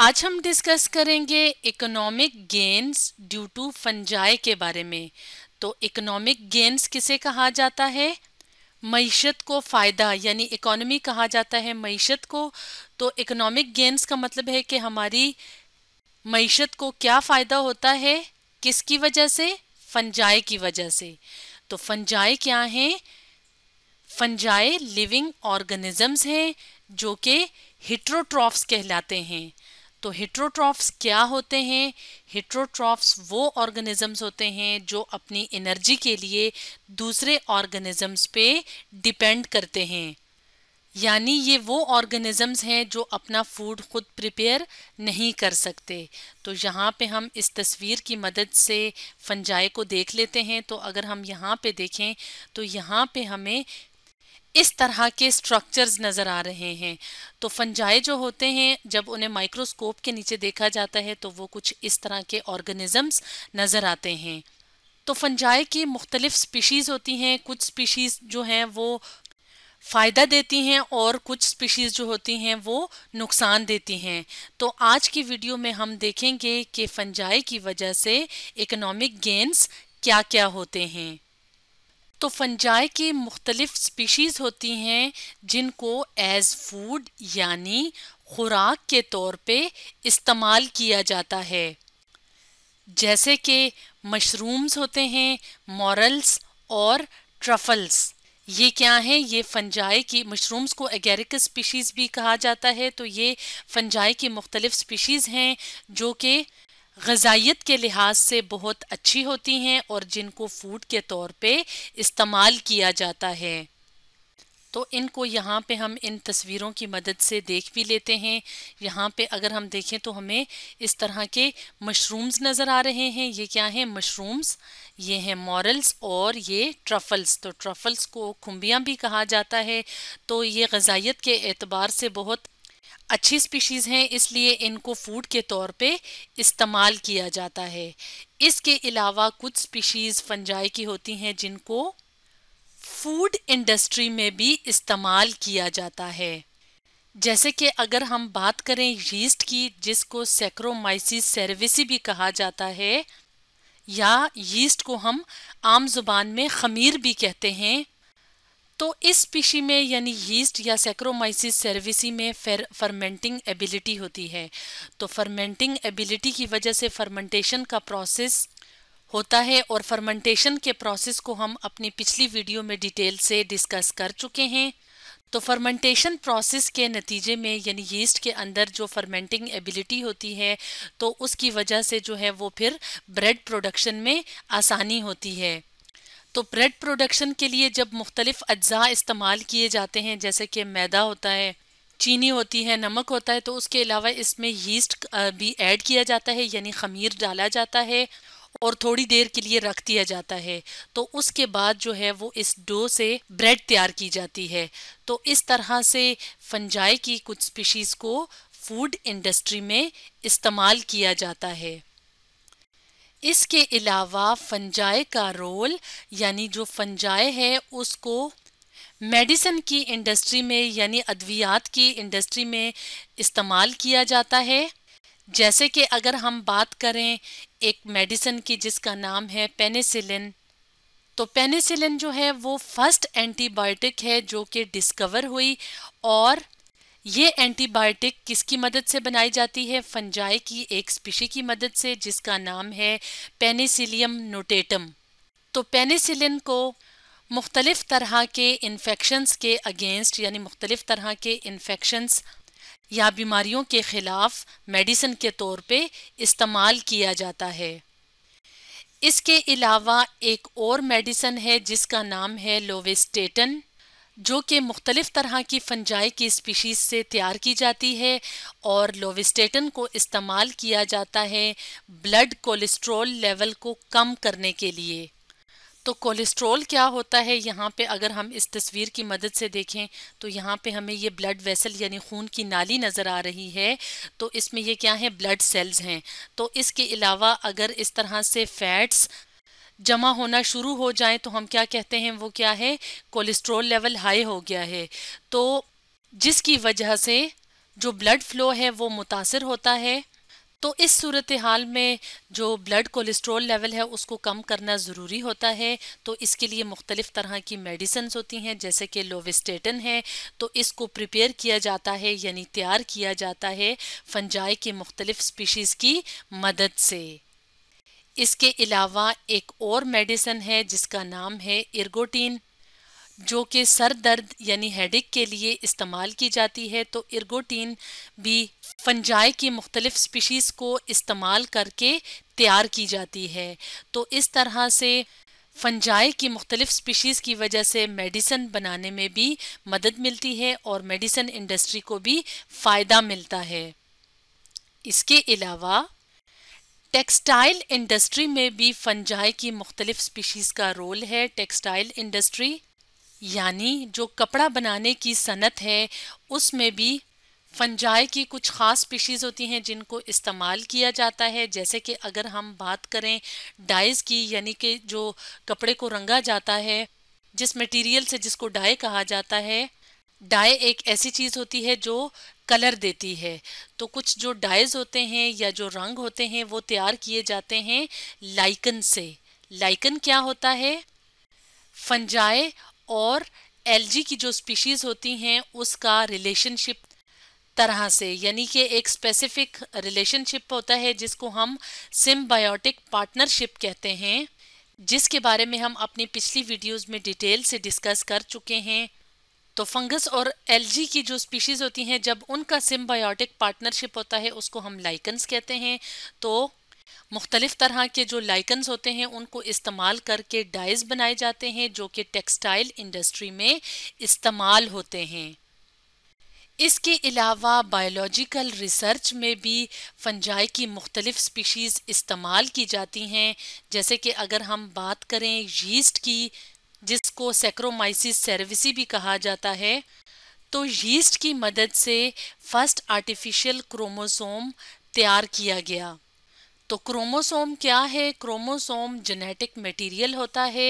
आज हम डिस्कस करेंगे economic gains due to fungi के बारे में तो इकोनॉमिक गेन्स किसे कहा जाता है मीशत को फ़ायदा यानी इकोनॉमी कहा जाता है मीशत को तो इकोनॉमिक गेन्स का मतलब है कि हमारी मीशत को क्या फ़ायदा होता है किसकी वजह से फंजाए की वजह से तो फंजाए क्या हैं फंजाए लिविंग ऑर्गेनिजम्स हैं जो कि हिट्रोट्रॉफ्स कहलाते हैं तो हिट्रोट्रॉफ्स क्या होते हैं हिट्रोट्रॉफ्स वो ऑर्गेनिजम्स होते हैं जो अपनी एनर्जी के लिए दूसरे ऑर्गेनिजम्स पे डिपेंड करते हैं यानी ये वो ऑर्गेनिजम्स हैं जो अपना फूड खुद प्रिपेयर नहीं कर सकते तो यहाँ पे हम इस तस्वीर की मदद से फंजाई को देख लेते हैं तो अगर हम यहाँ पे देखें तो यहाँ पे हमें इस तरह के स्ट्रक्चर्स नज़र आ रहे हैं तो फंजाए जो होते हैं जब उन्हें माइक्रोस्कोप के नीचे देखा जाता है तो वो कुछ इस तरह के ऑर्गेनिजम्स नज़र आते हैं तो फंजाए की मुख्तलिफ स्पीशीज़ होती हैं कुछ स्पीशीज़ जो हैं वो फ़ायदा देती हैं और कुछ स्पीशीज़ जो होती हैं वो नुकसान देती हैं तो आज की वीडियो में हम देखेंगे कि फंजाए की वजह से इकोनॉमिक गेंस क्या क्या होते हैं तो फंजाई की मुख्तलिफ स्पीशीज़ होती हैं जिनको एज़ फूड यानी खुराक के तौर पे इस्तेमाल किया जाता है जैसे कि मशरूम्स होते हैं मॉरल्स और ट्रफल्स ये क्या है ये फंजाई की मशरूम्स को एगेरिक स्पीशीज़ भी कहा जाता है तो ये फंजाई की मुख्तलिफ स्पीशीज़ हैं जो कि गजाइत के लिहाज से बहुत अच्छी होती हैं और जिनको फूड के तौर पे इस्तेमाल किया जाता है तो इनको यहाँ पे हम इन तस्वीरों की मदद से देख भी लेते हैं यहाँ पे अगर हम देखें तो हमें इस तरह के मशरूम्स नज़र आ रहे हैं ये क्या हैं मशरूम्स ये हैं मॉरल्स और ये ट्रफल्स तो ट्रफल्स को खुम्बियाँ भी कहा जाता है तो ये गजाइत के एतबार से बहुत अच्छी स्पीशीज़ हैं इसलिए इनको फूड के तौर पे इस्तेमाल किया जाता है इसके अलावा कुछ स्पीशीज़ फंजाई की होती हैं जिनको फूड इंडस्ट्री में भी इस्तेमाल किया जाता है जैसे कि अगर हम बात करें यीस्ट की जिसको सेक्रोमाइसिस सर्विसी भी कहा जाता है या यीस्ट को हम आम जुबान में खमीर भी कहते हैं तो इस स्पीशी में यानी यीस्ट या सेक्रोमाइसिस सर्विसी में फेर फर्मेंटिंग एबिलिटी होती है तो फर्मेंटिंग एबिलिटी की वजह से फर्मेंटेशन का प्रोसेस होता है और फर्मेंटेशन के प्रोसेस को हम अपनी पिछली वीडियो में डिटेल से डिस्कस कर चुके हैं तो फर्मेंटेशन प्रोसेस के नतीजे में यानी यीस्ट के अंदर जो फर्मेंटिंग एबिलिटी होती है तो उसकी वजह से जो है वो फिर ब्रेड प्रोडक्शन में आसानी होती है तो ब्रेड प्रोडक्शन के लिए जब मुख्तलिफ अज्जा इस्तेमाल किए जाते हैं जैसे कि मैदा होता है चीनी होती है नमक होता है तो उसके अलावा इसमें यीस्ट भी ऐड किया जाता है यानी खमीर डाला जाता है और थोड़ी देर के लिए रख दिया जाता है तो उसके बाद जो है वो इस डो से ब्रेड तैयार की जाती है तो इस तरह से फंजाई की कुछ स्पीशीज़ को फूड इंडस्ट्री में इस्तेमाल किया जाता है इसके अलावा फंजाए का रोल यानी जो फंजाए है उसको मेडिसिन की इंडस्ट्री में यानी अद्वियात की इंडस्ट्री में इस्तेमाल किया जाता है जैसे कि अगर हम बात करें एक मेडिसिन की जिसका नाम है पेनिसिलिन तो पेनिसिलिन जो है वो फर्स्ट एंटीबायोटिक है जो कि डिस्कवर हुई और ये एंटीबायोटिक किसकी मदद से बनाई जाती है फंजाई की एक स्पीशी की मदद से जिसका नाम है पेनिसिलियम नोटेटम तो पेनिसिलिन को मुख्तलिफ़ तरह के इन्फेक्शन्स के अगेंस्ट यानी मुख्तलिफ़ तरह के इन्फेक्शन्स या बीमारियों के ख़िलाफ़ मेडिसिन के तौर पे इस्तेमाल किया जाता है इसके अलावा एक और मेडिसन है जिसका नाम है लोवेस्टेटन जो कि मुख्तलिफ़ तरह की फंजाई की स्पीशीज़ से तैयार की जाती है और लोविस्टेटन को इस्तेमाल किया जाता है ब्लड कोलेस्ट्रोल लेवल को कम करने के लिए तो कोलेस्ट्रोल क्या होता है यहाँ पे अगर हम इस तस्वीर की मदद से देखें तो यहाँ पे हमें ये ब्लड वेसल यानी खून की नाली नज़र आ रही है तो इसमें ये क्या है ब्लड सेल्स हैं तो इसके अलावा अगर इस तरह से फैट्स जमा होना शुरू हो जाए तो हम क्या कहते हैं वो क्या है कोलेस्ट्रॉल लेवल हाई हो गया है तो जिसकी वजह से जो ब्लड फ्लो है वो मुतासर होता है तो इस सूरत हाल में जो ब्लड कोलेस्ट्रॉल लेवल है उसको कम करना ज़रूरी होता है तो इसके लिए मुख्तलिफ़ तरह की मेडिसन्स होती हैं जैसे कि लोवेस्टेटन है तो इसको प्रिपेयर किया जाता है यानी तैयार किया जाता है फंजाई के मुख्तलिफ़ स्पीशीज़ की मदद से इसके अलावा एक और मेडिसन है जिसका नाम है इर्गोटीन जो कि सर दर्द यानी हेडिक के लिए इस्तेमाल की जाती है तो इर्गोटीन भी फंजाई की मुख्तलिफ स्पीशीज़ को इस्तेमाल करके तैयार की जाती है तो इस तरह से फंजाई की मुख्तलिफ स्पीशीज़ की वजह से मेडिसन बनाने में भी मदद मिलती है और मेडिसन इंडस्ट्री को भी फ़ायदा मिलता है इसके अलावा टेक्सटाइल इंडस्ट्री में भी फंजाई की मुख्तलिफ स्पीशीज़ का रोल है टेक्सटाइल इंडस्ट्री यानी जो कपड़ा बनाने की सनत है उसमें भी फंजाई की कुछ ख़ास स्पीशीज़ होती हैं जिनको इस्तेमाल किया जाता है जैसे कि अगर हम बात करें डाइज़ की यानी कि जो कपड़े को रंगा जाता है जिस मटेरियल से जिसको डाई कहा जाता है डाई एक ऐसी चीज़ होती है जो कलर देती है तो कुछ जो डाइज होते हैं या जो रंग होते हैं वो तैयार किए जाते हैं लाइकन से लाइकन क्या होता है फंजाए और एलजी की जो स्पीशीज़ होती हैं उसका रिलेशनशिप तरह से यानी कि एक स्पेसिफिक रिलेशनशिप होता है जिसको हम सिम्बायोटिक पार्टनरशिप कहते हैं जिसके बारे में हम अपनी पिछली वीडियोस में डिटेल से डिस्कस कर चुके हैं तो फंगस और एलजी की जो स्पीशीज़ होती हैं जब उनका सिम्बायोटिक पार्टनरशिप होता है उसको हम लाइकन्स कहते हैं तो मुख्तलिफ तरह के जो लाइकन्स होते हैं उनको इस्तेमाल करके डाइज बनाए जाते हैं जो कि टेक्सटाइल इंडस्ट्री में इस्तेमाल होते हैं इसके अलावा बायोलॉजिकल रिसर्च में भी फंजाई की मुख्तलिफ स्पीशीज़ इस्तेमाल की जाती हैं जैसे कि अगर हम बात करें यीस्ट की जिसको सेक्रोमाइसिस सर्विसी भी कहा जाता है तो यीस्ट की मदद से फर्स्ट आर्टिफिशियल क्रोमोसोम तैयार किया गया तो क्रोमोसोम क्या है क्रोमोसोम जेनेटिक मटेरियल होता है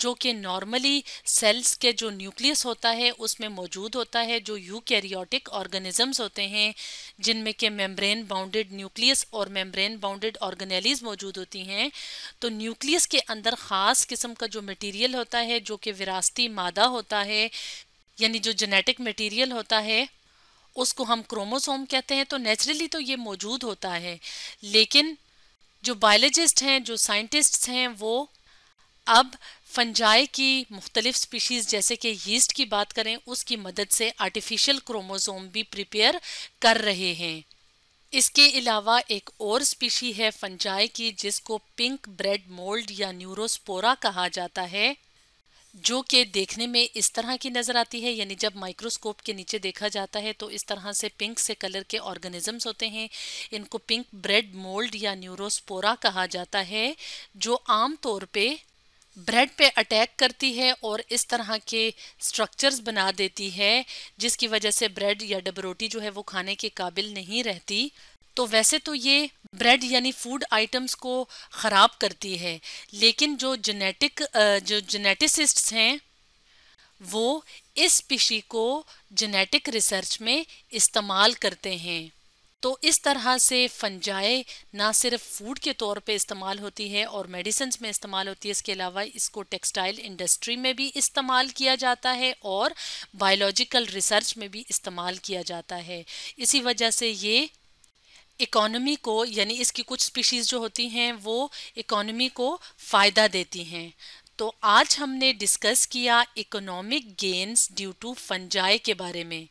जो कि नॉर्मली सेल्स के जो न्यूक्लियस होता है उसमें मौजूद होता है जो यूकैरियोटिक ऑर्गेनिजम्स होते हैं जिनमें के मेम्ब्रेन बाउंडेड न्यूक्लियस और मेम्ब्रेन बाउंडेड ऑर्गेनेलीज मौजूद होती हैं तो न्यूक्लियस के अंदर ख़ास किस्म का जो मटीरियल होता है जो कि विरासती मादा होता है यानी जो जेनेटिक मटीरियल होता है उसको हम क्रोमोसोम कहते हैं तो नेचुरली तो ये मौजूद होता है लेकिन जो बायोलॉजिस्ट हैं जो साइंटिस्ट्स हैं वो अब फंजाई की मुख्तलिफ स्पीशीज़ जैसे कि यीस्ट की बात करें उसकी मदद से आर्टिफिशियल क्रोमोसोम भी प्रिपेयर कर रहे हैं इसके अलावा एक और स्पीशी है फंजाई की जिसको पिंक ब्रेड मोल्ड या न्यूरोस्पोरा कहा जाता है जो कि देखने में इस तरह की नज़र आती है यानी जब माइक्रोस्कोप के नीचे देखा जाता है तो इस तरह से पिंक से कलर के ऑर्गेनिजम्स होते हैं इनको पिंक ब्रेड मोल्ड या न्यूरोस्पोरा कहा जाता है जो आम तौर पे ब्रेड पे अटैक करती है और इस तरह के स्ट्रक्चर्स बना देती है जिसकी वजह से ब्रेड या डबरोटी जो है वो खाने के काबिल नहीं रहती तो वैसे तो ये ब्रेड यानी फूड आइटम्स को ख़राब करती है लेकिन जो जेनेटिक जो जेनेटिसिस्ट्स हैं वो इस पिशी को जेनेटिक रिसर्च में इस्तेमाल करते हैं तो इस तरह से फंजाए ना सिर्फ फूड के तौर पे इस्तेमाल होती है और मेडिसिन में इस्तेमाल होती है इसके अलावा इसको टेक्सटाइल इंडस्ट्री में भी इस्तेमाल किया जाता है और बायोलॉजिकल रिसर्च में भी इस्तेमाल किया जाता है इसी वजह से ये इकोनॉमी को यानी इसकी कुछ स्पीशीज़ जो होती हैं वो इकोनॉमी को फ़ायदा देती हैं तो आज हमने डिस्कस किया economic gains due to fungi के बारे में